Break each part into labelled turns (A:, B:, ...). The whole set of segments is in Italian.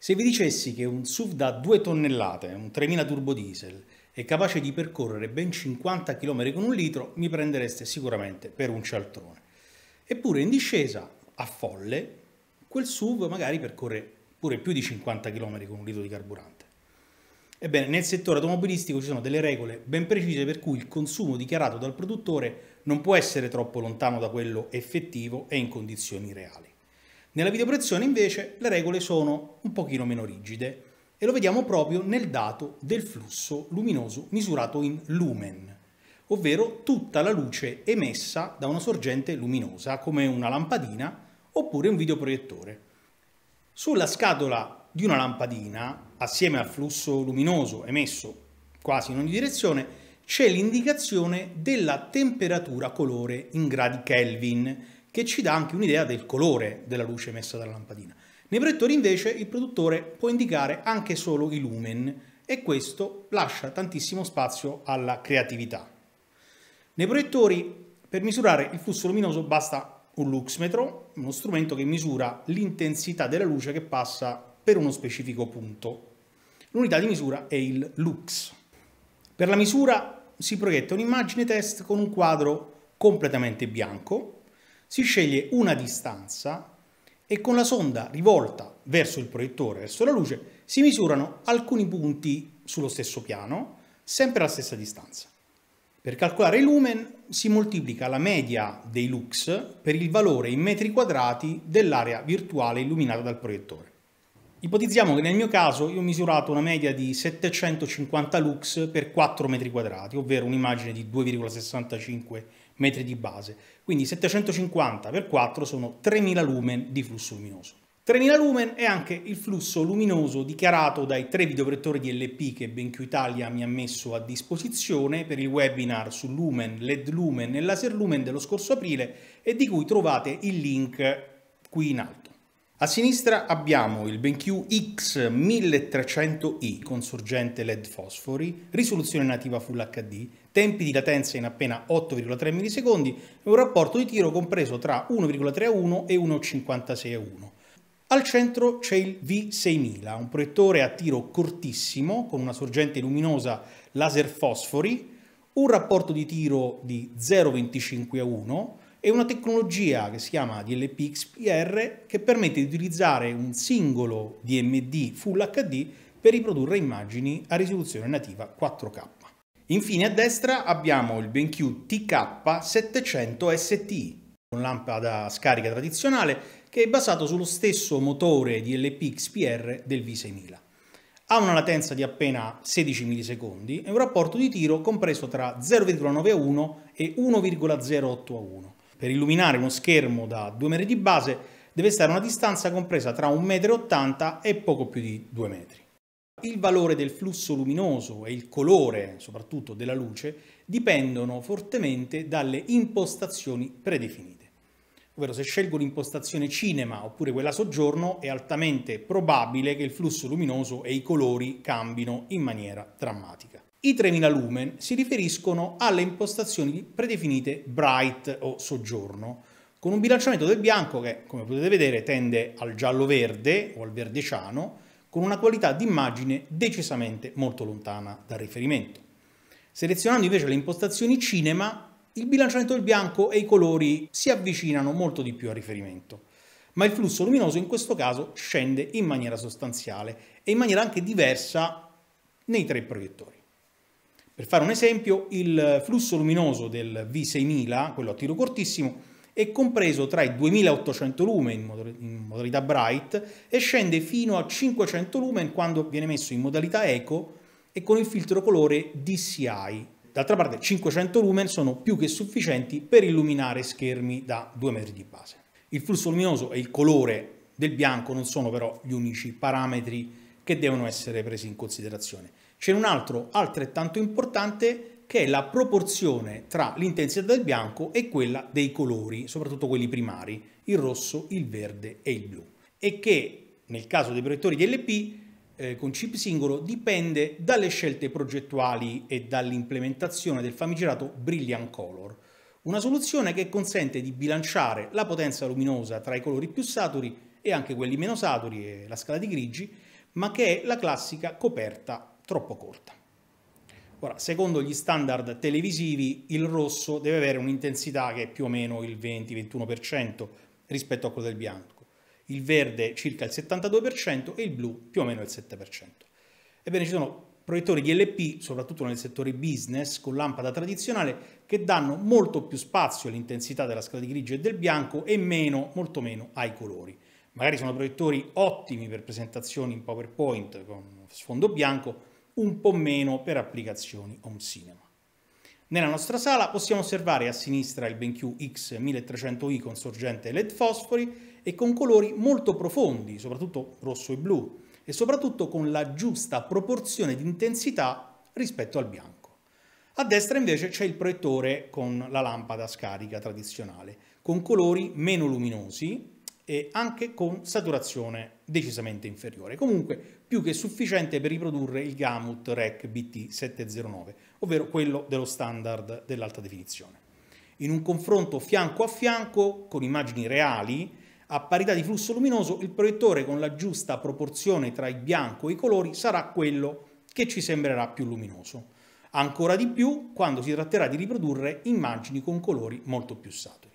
A: Se vi dicessi che un SUV da 2 tonnellate, un 3000 turbo diesel, è capace di percorrere ben 50 km con un litro, mi prendereste sicuramente per un cialtrone. Eppure in discesa, a folle, quel SUV magari percorre pure più di 50 km con un litro di carburante. Ebbene, nel settore automobilistico ci sono delle regole ben precise per cui il consumo dichiarato dal produttore non può essere troppo lontano da quello effettivo e in condizioni reali. Nella videoproiezione invece le regole sono un pochino meno rigide e lo vediamo proprio nel dato del flusso luminoso misurato in lumen, ovvero tutta la luce emessa da una sorgente luminosa come una lampadina oppure un videoproiettore. Sulla scatola di una lampadina, assieme al flusso luminoso emesso quasi in ogni direzione, c'è l'indicazione della temperatura colore in gradi Kelvin che ci dà anche un'idea del colore della luce messa dalla lampadina. Nei proiettori invece il produttore può indicare anche solo i lumen e questo lascia tantissimo spazio alla creatività. Nei proiettori per misurare il flusso luminoso basta un luxmetro, uno strumento che misura l'intensità della luce che passa per uno specifico punto. L'unità di misura è il lux. Per la misura si proietta un'immagine test con un quadro completamente bianco si sceglie una distanza e con la sonda rivolta verso il proiettore, verso la luce, si misurano alcuni punti sullo stesso piano, sempre alla stessa distanza. Per calcolare il lumen si moltiplica la media dei lux per il valore in metri quadrati dell'area virtuale illuminata dal proiettore. Ipotizziamo che nel mio caso io ho misurato una media di 750 lux per 4 metri quadrati, ovvero un'immagine di 2,65 metri di base. Quindi 750 per 4 sono 3000 lumen di flusso luminoso. 3000 lumen è anche il flusso luminoso dichiarato dai tre videoprettori di LP che BenQ Italia mi ha messo a disposizione per il webinar su Lumen, LED Lumen e Laser Lumen dello scorso aprile e di cui trovate il link qui in alto. A sinistra abbiamo il BenQ X1300i con sorgente LED fosfori, risoluzione nativa Full HD, tempi di latenza in appena 8,3 millisecondi e un rapporto di tiro compreso tra 1,3 a 1 e 1,56 a 1. Al centro c'è il V6000, un proiettore a tiro cortissimo con una sorgente luminosa laser fosfori, un rapporto di tiro di 0,25 a 1, è una tecnologia che si chiama DLPXPR che permette di utilizzare un singolo DMD Full HD per riprodurre immagini a risoluzione nativa 4K. Infine a destra abbiamo il BenQ TK700ST, con lampada a scarica tradizionale che è basato sullo stesso motore DLPXPR del V6000. Ha una latenza di appena 16 millisecondi e un rapporto di tiro compreso tra 0,91 e 1,081. Per illuminare uno schermo da 2 metri di base deve stare a una distanza compresa tra 1,80 m e poco più di 2 metri. Il valore del flusso luminoso e il colore, soprattutto della luce, dipendono fortemente dalle impostazioni predefinite. Ovvero se scelgo l'impostazione cinema oppure quella soggiorno è altamente probabile che il flusso luminoso e i colori cambino in maniera drammatica. I 3000 lumen si riferiscono alle impostazioni predefinite bright o soggiorno, con un bilanciamento del bianco che, come potete vedere, tende al giallo-verde o al verdeciano, con una qualità d'immagine decisamente molto lontana dal riferimento. Selezionando invece le impostazioni cinema, il bilanciamento del bianco e i colori si avvicinano molto di più al riferimento, ma il flusso luminoso in questo caso scende in maniera sostanziale e in maniera anche diversa nei tre proiettori. Per fare un esempio, il flusso luminoso del V6000, quello a tiro cortissimo, è compreso tra i 2800 lumen in modalità bright e scende fino a 500 lumen quando viene messo in modalità eco e con il filtro colore DCI. D'altra parte 500 lumen sono più che sufficienti per illuminare schermi da 2 metri di base. Il flusso luminoso e il colore del bianco non sono però gli unici parametri che devono essere presi in considerazione c'è un altro altrettanto importante che è la proporzione tra l'intensità del bianco e quella dei colori, soprattutto quelli primari, il rosso, il verde e il blu, e che nel caso dei proiettori DLP eh, con chip singolo dipende dalle scelte progettuali e dall'implementazione del famigerato Brilliant Color, una soluzione che consente di bilanciare la potenza luminosa tra i colori più saturi e anche quelli meno saturi e la scala di grigi, ma che è la classica coperta troppo corta. Ora, secondo gli standard televisivi, il rosso deve avere un'intensità che è più o meno il 20-21% rispetto a quello del bianco, il verde circa il 72% e il blu più o meno il 7%. Ebbene, ci sono proiettori di LP, soprattutto nel settore business, con lampada tradizionale, che danno molto più spazio all'intensità della scala di grigio e del bianco e meno, molto meno, ai colori. Magari sono proiettori ottimi per presentazioni in PowerPoint con sfondo bianco, un po' meno per applicazioni home cinema. Nella nostra sala possiamo osservare a sinistra il BenQ X1300i con sorgente LED fosfori e con colori molto profondi, soprattutto rosso e blu, e soprattutto con la giusta proporzione di intensità rispetto al bianco. A destra invece c'è il proiettore con la lampada scarica tradizionale, con colori meno luminosi e anche con saturazione decisamente inferiore, comunque più che sufficiente per riprodurre il gamut REC BT709, ovvero quello dello standard dell'alta definizione. In un confronto fianco a fianco con immagini reali, a parità di flusso luminoso, il proiettore con la giusta proporzione tra il bianco e i colori sarà quello che ci sembrerà più luminoso. Ancora di più quando si tratterà di riprodurre immagini con colori molto più saturi.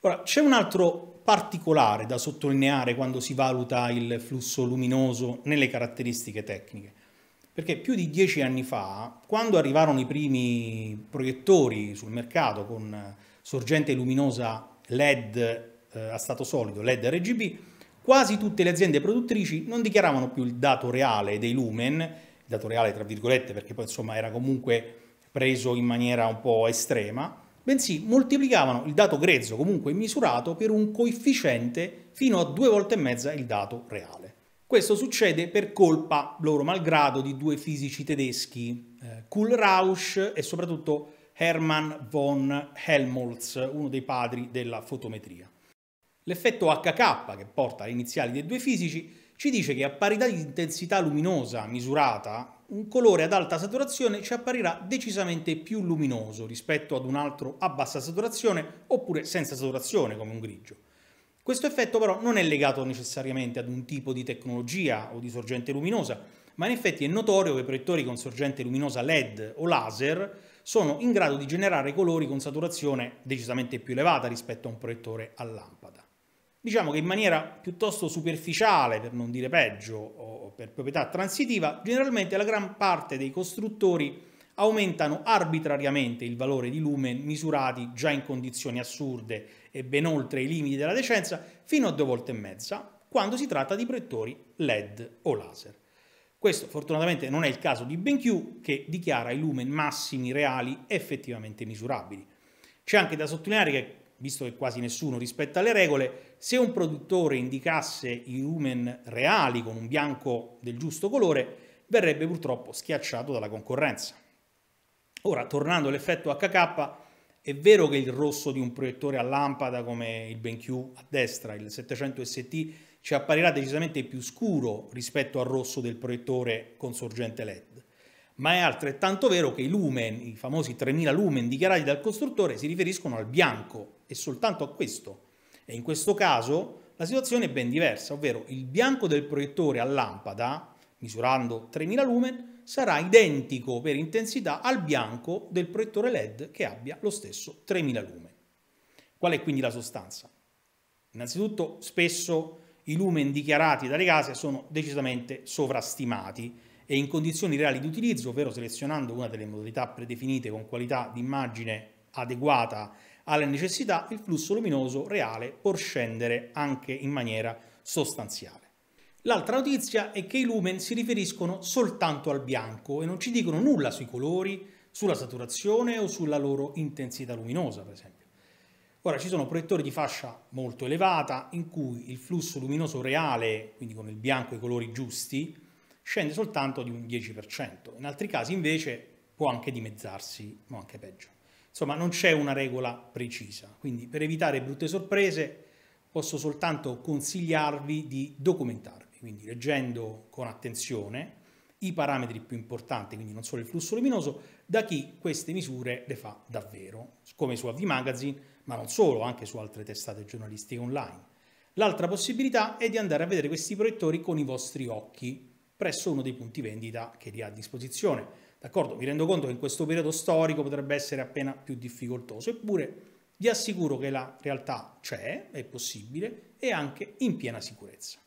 A: Ora, c'è un altro particolare da sottolineare quando si valuta il flusso luminoso nelle caratteristiche tecniche. Perché più di dieci anni fa, quando arrivarono i primi proiettori sul mercato con sorgente luminosa LED eh, a stato solido, LED RGB, quasi tutte le aziende produttrici non dichiaravano più il dato reale dei lumen, il dato reale tra virgolette perché poi insomma era comunque preso in maniera un po' estrema, bensì moltiplicavano il dato grezzo comunque misurato per un coefficiente fino a due volte e mezza il dato reale. Questo succede per colpa, loro malgrado, di due fisici tedeschi, eh, e soprattutto Hermann von Helmholtz, uno dei padri della fotometria. L'effetto HK, che porta alle iniziali dei due fisici, ci dice che a parità di intensità luminosa misurata un colore ad alta saturazione ci apparirà decisamente più luminoso rispetto ad un altro a bassa saturazione oppure senza saturazione come un grigio. Questo effetto però non è legato necessariamente ad un tipo di tecnologia o di sorgente luminosa, ma in effetti è notorio che i proiettori con sorgente luminosa LED o laser sono in grado di generare colori con saturazione decisamente più elevata rispetto a un proiettore a lampada diciamo che in maniera piuttosto superficiale, per non dire peggio, o per proprietà transitiva, generalmente la gran parte dei costruttori aumentano arbitrariamente il valore di lume misurati già in condizioni assurde e ben oltre i limiti della decenza fino a due volte e mezza quando si tratta di proiettori LED o laser. Questo fortunatamente non è il caso di BenQ che dichiara i lumen massimi reali effettivamente misurabili. C'è anche da sottolineare che visto che quasi nessuno rispetta le regole, se un produttore indicasse i rumen reali con un bianco del giusto colore, verrebbe purtroppo schiacciato dalla concorrenza. Ora, tornando all'effetto HK, è vero che il rosso di un proiettore a lampada come il BenQ a destra, il 700 ST, ci apparirà decisamente più scuro rispetto al rosso del proiettore con sorgente LED, ma è altrettanto vero che i lumen, i famosi 3000 lumen dichiarati dal costruttore, si riferiscono al bianco e soltanto a questo. E in questo caso la situazione è ben diversa, ovvero il bianco del proiettore a lampada, misurando 3000 lumen, sarà identico per intensità al bianco del proiettore LED che abbia lo stesso 3000 lumen. Qual è quindi la sostanza? Innanzitutto, spesso i lumen dichiarati dalle case sono decisamente sovrastimati e in condizioni reali di utilizzo, ovvero selezionando una delle modalità predefinite con qualità di immagine adeguata alle necessità, il flusso luminoso reale può scendere anche in maniera sostanziale. L'altra notizia è che i lumen si riferiscono soltanto al bianco e non ci dicono nulla sui colori, sulla saturazione o sulla loro intensità luminosa, per esempio. Ora ci sono proiettori di fascia molto elevata in cui il flusso luminoso reale, quindi con il bianco e i colori giusti, scende soltanto di un 10%, in altri casi invece può anche dimezzarsi o anche peggio. Insomma, non c'è una regola precisa, quindi per evitare brutte sorprese posso soltanto consigliarvi di documentarvi, quindi leggendo con attenzione i parametri più importanti, quindi non solo il flusso luminoso, da chi queste misure le fa davvero, come su AV Magazine, ma non solo, anche su altre testate giornalistiche online. L'altra possibilità è di andare a vedere questi proiettori con i vostri occhi, presso uno dei punti vendita che li ha a disposizione. D'accordo, mi rendo conto che in questo periodo storico potrebbe essere appena più difficoltoso, eppure vi assicuro che la realtà c'è, è possibile e anche in piena sicurezza.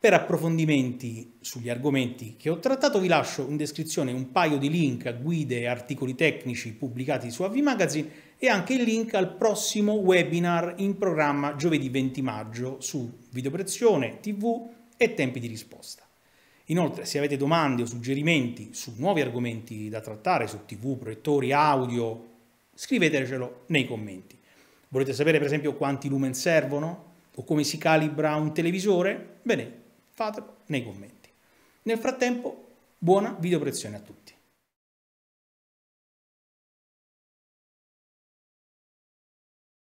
A: Per approfondimenti sugli argomenti che ho trattato vi lascio in descrizione un paio di link a guide e articoli tecnici pubblicati su AV Magazine e anche il link al prossimo webinar in programma giovedì 20 maggio su videopressione, tv e tempi di risposta. Inoltre, se avete domande o suggerimenti su nuovi argomenti da trattare, su TV, proiettori, audio, scrivetecelo nei commenti. Volete sapere per esempio quanti lumen servono o come si calibra un televisore? Bene, fatelo nei commenti. Nel frattempo, buona videoproiezione a tutti.